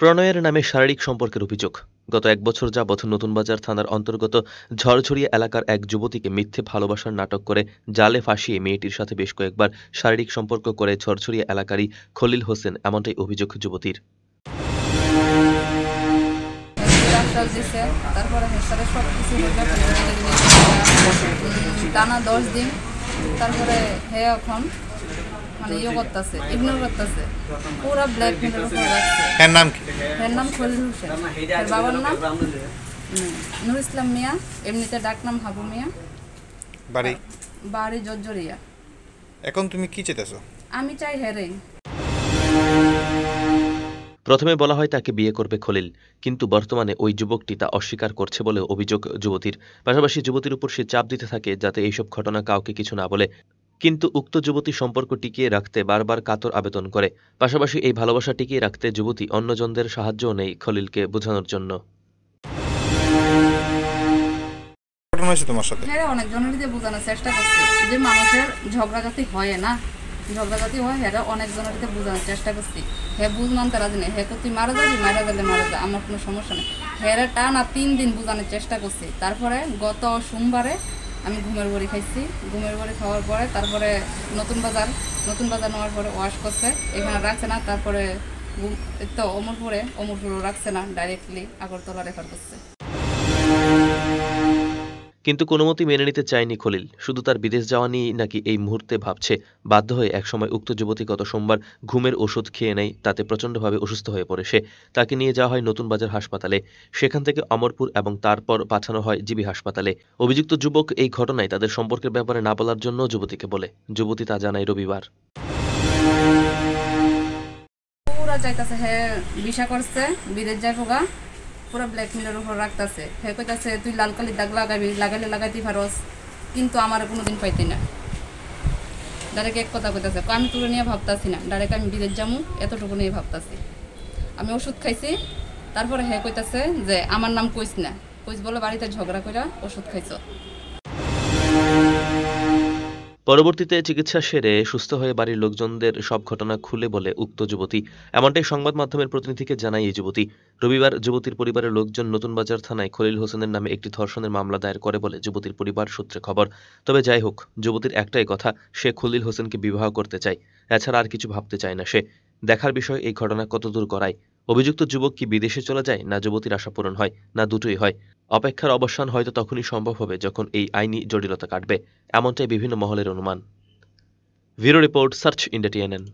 প্রণয়ের নামে শারীরিক সম্পর্কের অভিযোগ গত এক বছর যাবৎ নতুনবাজার থানার অন্তর্গত ঝড়ঝড়িয়া এলাকার এক যুবতীকে মিথ্যে ভালোবাসার নাটক করে জালে ফাঁসিয়ে মেয়েটির সাথে বেশ কয়েকবার শারীরিক সম্পর্ক করে ঝড়ঝড়িয়া এলাকারই খলিল হোসেন এমনটাই অভিযোগ যুবতীর তারপরে ইয়ে প্রথমে বলা হয় তাকে বিয়ে করবে খলিল কিন্তু বর্তমানে ওই যুবকটি তা অস্বীকার করছে বলে অভিযোগ যুবতীর পাশাপাশি যুবতীর উপর সে চাপ দিতে থাকে যাতে এইসব ঘটনা কাউকে কিছু না বলে কিন্তু উক্ত যুবতী সম্পর্ক টিকিয়ে রাখতে বারবার কাতর আবেদন করে পাশাপাশি এই ভালোবাসা টিকিয়ে রাখতে যুবতী অন্যজনদের সাহায্যও নেই খলিলকে বোঝানোর জন্য মানুষের হয় না হয় বোঝানোর চেষ্টা করছি হ্যাঁ বুঝলাম হ্যাঁ তুই মারা মারা গেলে মারা যা আমার কোনো সমস্যা নেই হ্যাঁ টানা তিন দিন চেষ্টা করছি তারপরে গত সোমবারে আমি ঘুমের বড়ি খাইছি ঘুমের বড়ি খাওয়ার পরে তারপরে নতুন বাজার নতুন বাজার নেওয়ার পরে ওয়াশ করছে এখানে রাখছে না তারপরে তো অমরপুরে অমরপুরও রাখছে না ডাইরেক্টলি আগরতলা রেফার করছে কিন্তু কোনোমতি মেনে নিতে চায়নি খলিল শুধু তার বিদেশ যাওয়া নিয়েই নাকি এই মুহূর্তে ভাবছে বাধ্য হয়ে একসময় উক্ত যুবতী গত সোমবার ঘুমের ওষুধ খেয়ে নেয় তাতে প্রচণ্ডভাবে অসুস্থ হয়ে পড়ে সে তাকে নিয়ে যাওয়া হয় নতুন বাজার হাসপাতালে সেখান থেকে অমরপুর এবং তারপর পাঠানো হয় জিবি হাসপাতালে অভিযুক্ত যুবক এই ঘটনায় তাদের সম্পর্কের ব্যাপারে না বলার জন্য যুবতীকে বলে যুবতী তা জানায় রবিবার হ্যাঁ করছে বিদেশ যাই পুরো ব্ল্যাকমেলের উপর রাখতেছে হে কইতাছে তুই লাল কালি দাগ লাগাবি লাগালে লাগাইতে পারস কিন্তু আমার কোনো দিন পাইতে না ডাইরেক্ট এক কথা কইতাছে আমি তুলে নিয়ে ভাবতাছি না ডাইরেক্ট আমি বিদেশ যামু এতটুকু নিয়ে ভাবতাছি আমি ওষুধ খাইছি তারপরে হে কইতাছে যে আমার নাম কইস না কইস বলে বাড়িতে ঝগড়া করে ওষুধ খাইছ পরবর্তীতে চিকিৎসা সেরে সুস্থ হয়ে বাড়ির লোকজনদের সব ঘটনা খুলে বলে উক্ত যুবতী এমনটাই সংবাদ মাধ্যমের প্রতিনিধিকে জানাই এই যুবতী রবিবার যুবতীর পরিবারের লোকজন নতুন বাজার থানায় খলিল হোসেনের নামে একটি ধর্ষণের মামলা দায়ের করে বলে যুবতীর পরিবার সূত্রে খবর তবে যাই হোক যুবতীর একটাই কথা সে খলিল হোসেনকে বিবাহ করতে চায় এছাড়া আর কিছু ভাবতে চায় না সে দেখার বিষয় এই ঘটনা কতদূর করায় অভিযুক্ত যুবক কি বিদেশে চলে যায় না যুবতীর আশা পূরণ হয় না দুটোই হয় অপেক্ষার অবসান হয়তো তখনই সম্ভব হবে যখন এই আইনি জটিলতা কাটবে এমনটাই বিভিন্ন মহলের অনুমান ভিরো রিপোর্ট সার্চ ইন্ডিয়া টিএনএন